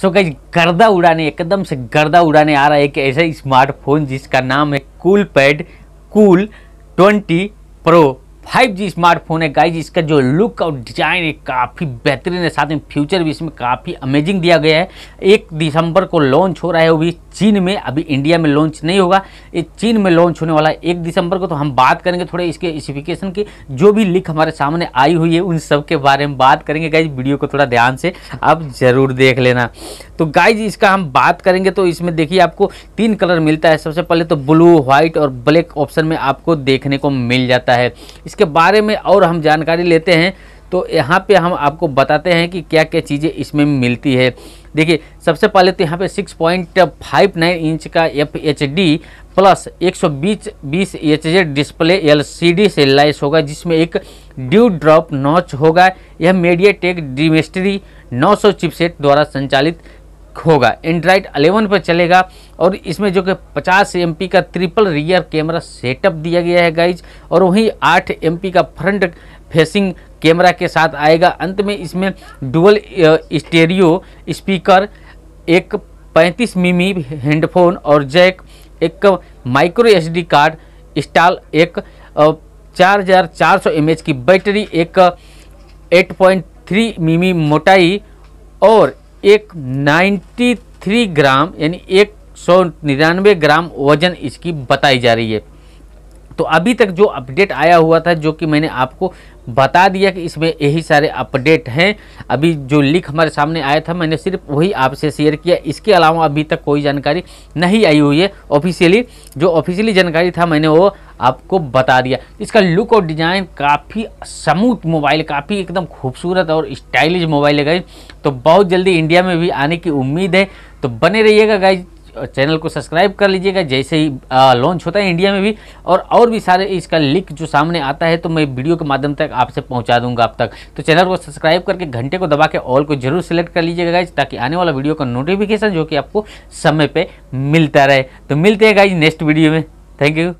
सो कहीं गर्दा उड़ाने एकदम से गर्दा उड़ाने आ रहा है एक ऐसा स्मार्टफोन जिसका नाम है Coolpad cool twenty pro five G smartphone है गाइज इसका जो लुक और डिज़ाइन है काफ़ी बेहतरीन है साथ में फ्यूचर भी इसमें काफ़ी अमेजिंग दिया गया है एक दिसंबर को लॉन्च हो रहा है वो भी चीन में अभी इंडिया में लॉन्च नहीं होगा ये चीन में लॉन्च होने वाला है एक दिसंबर को तो हम बात करेंगे थोड़े इसके स्पेसिफिकेशन की जो भी लिख हमारे सामने आई हुई है उन सब के बारे में बात करेंगे गाइज वीडियो को थोड़ा ध्यान से आप ज़रूर देख लेना तो गाइज इसका हम बात करेंगे तो इसमें देखिए आपको तीन कलर मिलता है सबसे पहले तो ब्लू व्हाइट और ब्लैक ऑप्शन में आपको देखने को मिल जाता है इसके बारे में और हम जानकारी लेते हैं तो यहाँ पे हम आपको बताते हैं कि क्या क्या चीज़ें इसमें मिलती है देखिए सबसे पहले तो यहाँ पे 6.59 इंच का एफ एच डी प्लस एक सौ बीस बीस H display L C D से लैस होगा जिसमें एक ड्यू ड्रॉप नॉच होगा यह मीडिया टेक डिमेस्ट्री नौ चिपसेट द्वारा संचालित होगा एंड्राइड 11 पर चलेगा और इसमें जो कि 50 एम का ट्रिपल रियर कैमरा सेटअप दिया गया है गाइज और वहीं 8 एम का फ्रंट फेसिंग कैमरा के साथ आएगा अंत में इसमें डुअल स्टेरियो स्पीकर एक 35 मिमी हैंडफोन और जैक एक माइक्रो एस कार्ड इंस्टॉल एक uh, चार हज़ार चार सौ एम की बैटरी एक 8.3 uh, मिमी मोटाई और एक 93 ग्राम यानी एक सौ निन्यानवे ग्राम वजन इसकी बताई जा रही है तो अभी तक जो अपडेट आया हुआ था जो कि मैंने आपको बता दिया कि इसमें यही सारे अपडेट हैं अभी जो लिंक हमारे सामने आया था मैंने सिर्फ वही आपसे शेयर किया इसके अलावा अभी तक कोई जानकारी नहीं आई हुई है ऑफिशियली जो ऑफिशियली जानकारी था मैंने वो आपको बता दिया इसका लुक और डिज़ाइन काफ़ी समूथ मोबाइल काफ़ी एकदम खूबसूरत और स्टाइलिश मोबाइल है गाइज तो बहुत जल्दी इंडिया में भी आने की उम्मीद है तो बने रहिएगा गाइज चैनल को सब्सक्राइब कर लीजिएगा जैसे ही लॉन्च होता है इंडिया में भी और और भी सारे इसका लिंक जो सामने आता है तो मैं वीडियो के माध्यम तक आपसे पहुंचा दूंगा आप तक तो चैनल को सब्सक्राइब करके घंटे को दबा के ऑल को जरूर सेलेक्ट कर लीजिएगा गाइज ताकि आने वाला वीडियो का नोटिफिकेशन जो कि आपको समय पर मिलता रहे तो मिलते हैं गाइज नेक्स्ट वीडियो में थैंक यू